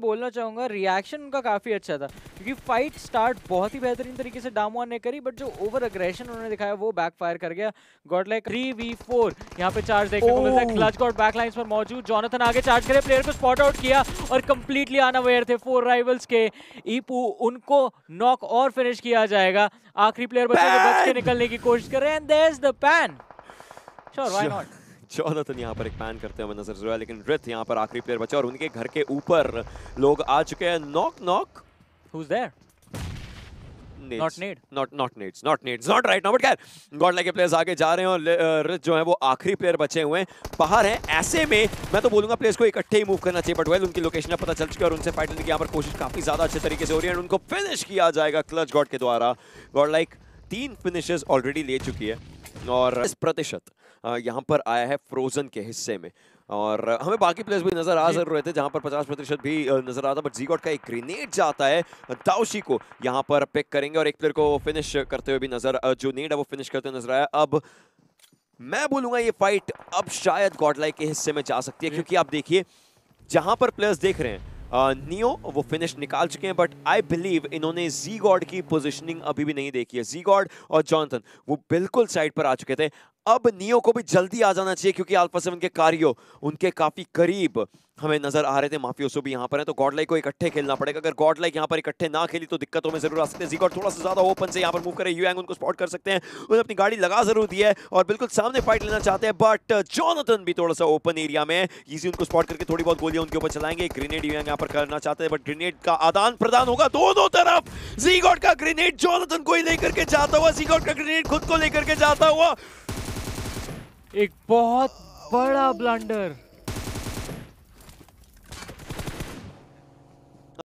बोलना चाहूँगा रिएक्शन उनका काफ़ी अच्छा था क्योंकि फाइट स्टार्ट बहुत ही बेहतरीन तरीके से डामवान ने करी बट जो ओवर अग्रेशन उन्होंने दिखाया वो बैक फायर कर गया godlike three v four यहाँ पे चार्ज देखने को मिलता है क्लच गॉड बैक लाइन्स पर मौजूद जॉनथन आगे चार्ज करे प्लेयर को स्पॉट आउट किया और कंप्लीटली अनअवेयर थे फोर राइवल्स के ईपू उनको नॉक और फिनिश किया जाएगा आखिरी प्लेयर बच्चे बच के निकलने की कोशिश कर रहे हैं and there is the pan sure why not Jonathan तो यहाँ पर एक पैन करते हुए नजर जरूर लेकिन रिथ यहाँ पर आखिरी प्लेयर बचा और उनके घर के ऊपर लोग आ चुके हैं नॉक नॉक Who's there? आखिरी प्लेयर बचे हुए हैं बाहर ऐसे में तो बोलूंगा को इकट्ठे ही मूव करना चाहिए उनकी लोकेशन पता चल और उनसे यहाँ पर कोशिश काफी ज्यादा अच्छे तरीके से हो रही है उनको फिनिश किया जाएगा क्लच गॉड के द्वारा गॉड लाइक तीन फिनिशेज ऑलरेडी ले चुकी है और इस प्रतिशत यहाँ पर आया है फ्रोजन के हिस्से में और हमें बाकी प्लेयर्स भी नजर आ जरूर रहे थे जहां पर 50 प्रतिशत भी नजर आता बट जीकॉट का एक ग्रेनेड जाता है दाउशी को यहां पर पिक करेंगे और एक प्लेयर को फिनिश करते हुए भी नजर जो नीड है वो फिनिश करते हुए नजर आया अब मैं बोलूंगा ये फाइट अब शायद गॉडलाइक के हिस्से में जा सकती है क्योंकि आप देखिए जहां पर प्लेयर्स देख रहे हैं नियो uh, वो फिनिश निकाल चुके हैं बट आई बिलीव इन्होंने जी गॉड की पोजिशनिंग अभी भी नहीं देखी है जी गॉड और जॉनथन वो बिल्कुल साइड पर आ चुके थे अब नियो को भी जल्दी आ जाना चाहिए क्योंकि अल्फा सेवन के कार्यो उनके काफी करीब हमें नजर आ रहे थे माफियोसो भी यहाँ पर है तो गॉडलाई को इकट्ठे खेलना पड़ेगा अगर गॉडलाइक यहाँ पर इकट्ठे ना खेली तो दिक्कतों में जरूर आ सकते हैं जीगॉड थोड़ा सा ज्यादा ओपन से यहाँ पर मूव करें यूएंग उनको स्पॉट कर सकते हैं उन्हें अपनी गाड़ी लगा जरूर दी है और बिल्कुल सामने फाइट लेना चाहते हैं बट जोनथन भी थोड़ा सा ओपन एरिया में ईजी उनको स्पॉट करके थोड़ी बहुत गोलियां उनके ऊपर चलाएंगे ग्रेनेड यूएंग यहाँ पर करना चाहते हैं बट ग्रेनेड का आदान प्रदान होगा दोनों तरफ जी का ग्रेनेड जोनथन को ही लेकर के जाता हुआ जी का ग्रेनेड खुद को लेकर के जाता हुआ एक बहुत बड़ा ब्लंडर